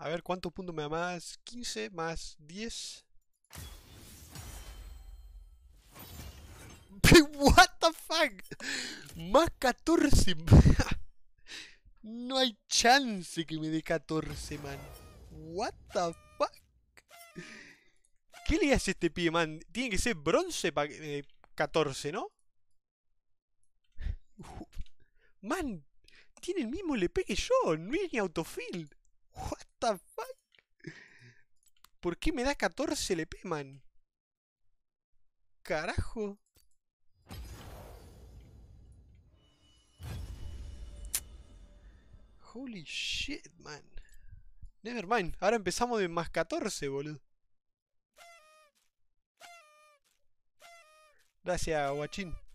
A ver cuántos puntos me da más. 15 más 10. What the fuck? Más 14. no hay chance que me dé 14, man. What the fuck? ¿Qué le hace este pibe, man? Tiene que ser bronce para eh, 14, ¿no? Man, tiene el mismo LP que yo, no es ni autofill. What the fuck? ¿Por qué me da 14 LP, man? Carajo. Holy shit, man. Never mind. Ahora empezamos de más 14, boludo. Gracias, guachín.